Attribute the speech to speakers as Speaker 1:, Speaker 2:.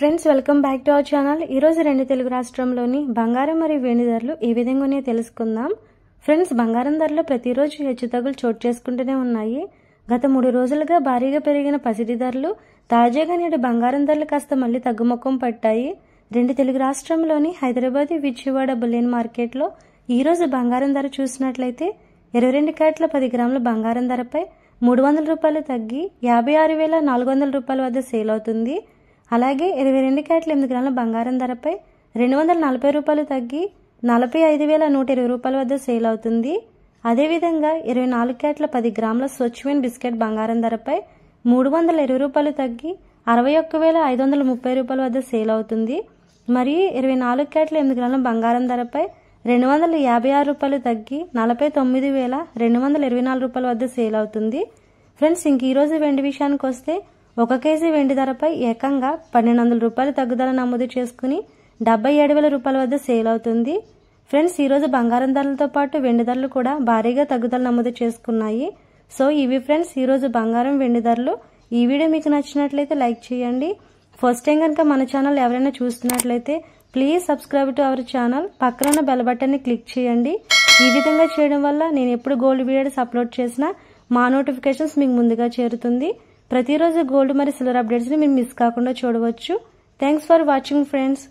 Speaker 1: friends welcome back to our channel ఈరోజు రెండు తెలుగు రాష్ట్రంలోని బంగారం మరియు వెండి ధరలు ఏ విధంగానే తెలుసుకుందాం ఫ్రెండ్స్ బంగారం ధరలు ప్రతిరోజు హెచ్చుతగ్గులు చోటు చేసుకుంటూనే ఉన్నాయి గత మూడు రోజులుగా భారీగా పెరిగిన పసిడి ధరలు తాజాగా నేడు బంగారం ధరలు కాస్త మళ్ళీ తగ్గుముఖం పట్టాయి రెండు తెలుగు రాష్ట్రంలోని హైదరాబాద్ విజయవాడ బులియన్ మార్కెట్లో ఈరోజు బంగారం ధర చూసినట్లయితే ఇరవై రెండు క్యాట్ల పది గ్రాముల బంగారం ధరపై మూడు వందల రూపాయలు తగ్గి యాభై ఆరు వేల నాలుగు వందల రూపాయల వద్ద సేల్ అవుతుంది అలాగే ఇరవై రెండు క్యారెట్ల ఎనిమిది గ్రాముల బంగారం ధరపై రెండు వందల నలభై రూపాయలు తగ్గి నలభై ఐదు వేల నూట ఇరవై రూపాయల వద్ద సేల్ అవుతుంది అదేవిధంగా ఇరవై నాలుగు క్యారెట్ల పది గ్రాముల స్వచ్ఛమైన బిస్కెట్ బంగారం ధరపై మూడు వందల ఇరవై రూపాయలు తగ్గి అరవై ఒక్క వేల ఐదు వందల ముప్పై రూపాయల వద్ద సేల్ అవుతుంది మరియు ఇరవై నాలుగు క్యారెట్ల ఎనిమిది గ్రాముల బంగారం ధరపై రెండు వందల యాభై ఆరు రూపాయలు తగ్గి నలభై తొమ్మిది వేల రెండు వందల ఇరవై నాలుగు రూపాయల వద్ద సేల్ అవుతుంది ఫ్రెండ్స్ ఇంక ఈరోజు వెండి విషయానికి వస్తే ఒక కేజీ వెండి ధరపై ఏకంగా పన్నెండు వందల రూపాయలు తగ్గుదల నమోదు చేసుకుని డెబ్బై ఏడు వేల రూపాయల వద్ద సేల్ అవుతుంది ఫ్రెండ్స్ ఈరోజు బంగారం ధరలతో పాటు వెండి ధరలు కూడా భారీగా తగ్గుదల నమోదు చేసుకున్నాయి సో ఇవి ఫ్రెండ్స్ ఈరోజు బంగారం వెండి ధరలు ఈ వీడియో మీకు నచ్చినట్లయితే లైక్ చేయండి ఫస్ట్ టైం కనుక మన ఛానల్ ఎవరైనా చూస్తున్నట్లయితే please subscribe to our channel పక్కన ఉన్న బెల్ బటన్ని క్లిక్ చేయండి ఈ విధంగా చేయడం వల్ల నేను ఎప్పుడు గోల్డ్ వీడియోస్ అప్లోడ్ చేసినా మా నోటిఫికేషన్స్ మీకు ముందుగా చేరుతుంది ప్రతిరోజు గోల్డ్ మరియు సిల్వర్ అప్డేట్స్ని మీరు మిస్ కాకుండా చూడవచ్చు థ్యాంక్స్ ఫర్ వాచింగ్ ఫ్రెండ్స్